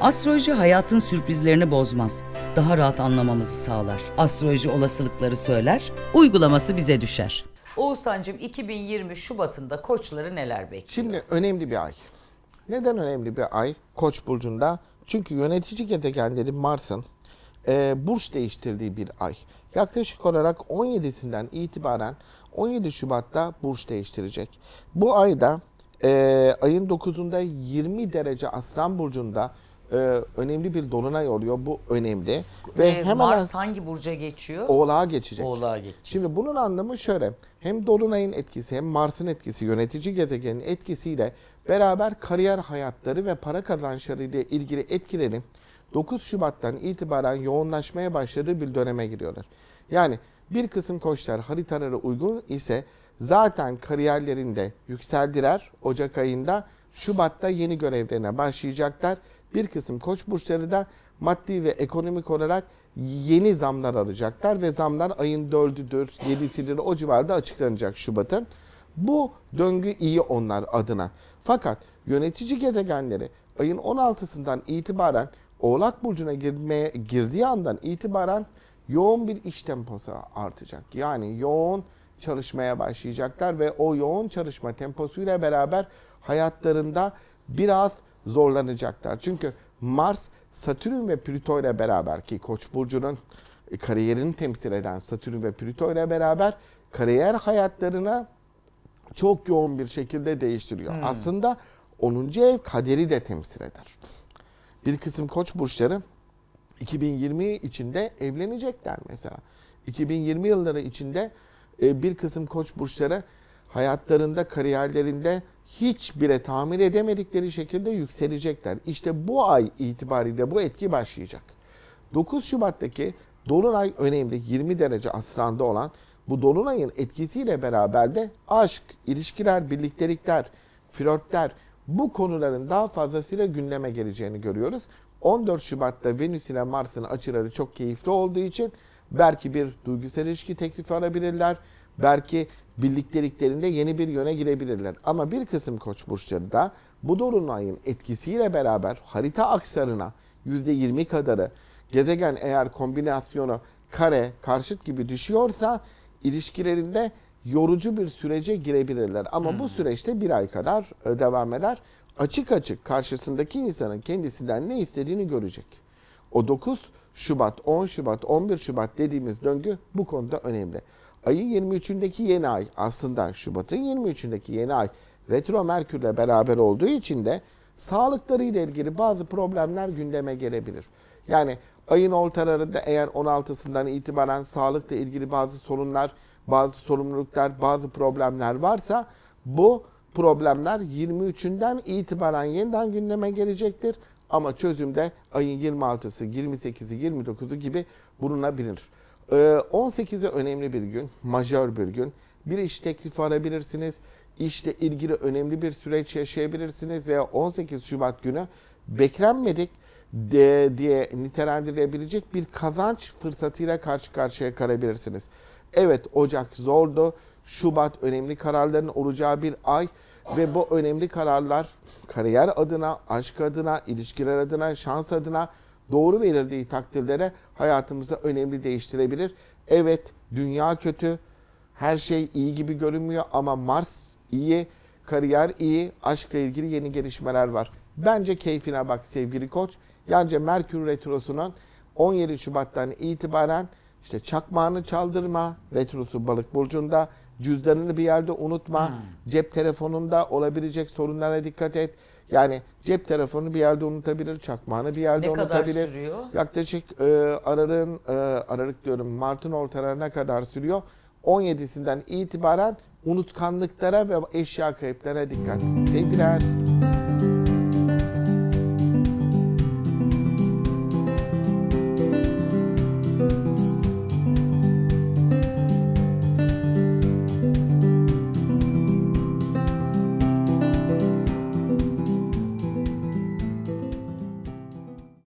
Astroloji hayatın sürprizlerini bozmaz. Daha rahat anlamamızı sağlar. Astroloji olasılıkları söyler, uygulaması bize düşer. Oğuzhan'cığım 2020 Şubat'ında koçları neler bekliyor? Şimdi önemli bir ay. Neden önemli bir ay Koç burcunda? Çünkü yönetici gezegenleri Mars'ın e, burç değiştirdiği bir ay. Yaklaşık olarak 17'sinden itibaren 17 Şubat'ta burç değiştirecek. Bu ayda e, ayın 9'unda 20 derece Aslan burcunda e, önemli bir dolunay oluyor. Bu önemli. Ve e, hemen Mars hangi burca geçiyor? Oğlağa geçecek. Oğlağa geçecek. Şimdi bunun anlamı şöyle. Hem dolunayın etkisi hem Mars'ın etkisi yönetici gezegenin etkisiyle beraber kariyer hayatları ve para kazançları ile ilgili etkilerin 9 Şubat'tan itibaren yoğunlaşmaya başladığı bir döneme giriyorlar. Yani bir kısım koçlar haritalara uygun ise zaten kariyerlerinde yükseldiler Ocak ayında. Şubat'ta yeni görevlerine başlayacaklar bir kısım koç burçları da maddi ve ekonomik olarak yeni zamlar arayacaklar ve zamlar ayın 4'üdür, 7'sidir o civarda açıklanacak Şubat'ın. Bu döngü iyi onlar adına. Fakat yönetici gezegenleri ayın 16'sından itibaren Oğlak Burcu'na girmeye, girdiği andan itibaren yoğun bir iş temposu artacak. Yani yoğun çalışmaya başlayacaklar ve o yoğun çalışma temposuyla beraber hayatlarında biraz zorlanacaklar. Çünkü Mars Satürn ve Plüto ile beraber ki Koç burcunun e, kariyerini temsil eden Satürn ve Plüto ile beraber kariyer hayatlarına çok yoğun bir şekilde değiştiriyor. Hmm. Aslında 10. ev kaderi de temsil eder. Bir kısım koç burçları 2020 içinde evlenecekler mesela. 2020 yılları içinde e, bir kısım koç burçları hayatlarında, kariyerlerinde hiç bile tahmin edemedikleri şekilde yükselecekler. İşte bu ay itibariyle bu etki başlayacak. 9 Şubat'taki Dolunay önemli 20 derece asranda olan bu Dolunay'ın etkisiyle beraber de aşk, ilişkiler, birliktelikler, flörtler bu konuların daha fazlasıyla gündeme geleceğini görüyoruz. 14 Şubat'ta Venüs ile Mars'ın açıları çok keyifli olduğu için belki bir duygusal ilişki teklifi alabilirler Belki birlikteliklerinde yeni bir yöne girebilirler. Ama bir kısım koç burçları da bu dolunayın etkisiyle beraber harita aksarına %20 kadarı gezegen eğer kombinasyonu kare, karşıt gibi düşüyorsa ilişkilerinde yorucu bir sürece girebilirler. Ama hmm. bu süreçte bir ay kadar e, devam eder. Açık açık karşısındaki insanın kendisinden ne istediğini görecek. O 9 Şubat, 10 Şubat, 11 Şubat dediğimiz döngü bu konuda önemli ayın 23'ündeki yeni ay aslında Şubat'ın 23'ündeki yeni ay retro Merkür'le beraber olduğu için de sağlıkları ile ilgili bazı problemler gündeme gelebilir. Yani ayın ortalarında eğer 16'sından itibaren sağlıkla ilgili bazı sorunlar, bazı sorumluluklar, bazı problemler varsa bu problemler 23'ünden itibaren yeniden gündeme gelecektir. Ama çözüm de ayın 26'sı, 28'i, 29'u gibi bulunabilir. 18'e ee, önemli bir gün, majör bir gün. Bir iş teklifi arabilirsiniz. İşle ilgili önemli bir süreç yaşayabilirsiniz veya 18 Şubat günü beklenmedik de, diye nitelendirilebilecek bir kazanç fırsatıyla karşı karşıya kalabilirsiniz. Evet Ocak zordu. Şubat önemli kararların olacağı bir ay ve bu önemli kararlar kariyer adına, aşk adına, ilişkiler adına, şans adına doğru verildiği takdirlere hayatımızı önemli değiştirebilir. Evet dünya kötü, her şey iyi gibi görünmüyor ama Mars iyi, kariyer iyi, aşkla ilgili yeni gelişmeler var. Bence keyfine bak sevgili koç. Yalnızca Merkür Retrosu'nun 17 Şubat'tan itibaren işte çakmağını çaldırma, retrosu balık burcunda, cüzdanını bir yerde unutma, hmm. cep telefonunda olabilecek sorunlara dikkat et. Yani cep telefonunu bir yerde unutabilir, çakmağını bir yerde ne unutabilir. Ne kadar sürüyor? Yaklaşık e, Arar'ın, e, Ararık diyorum Mart'ın ortalarına kadar sürüyor. 17'sinden itibaren unutkanlıklara ve eşya kayıplarına dikkat. Sevgiler.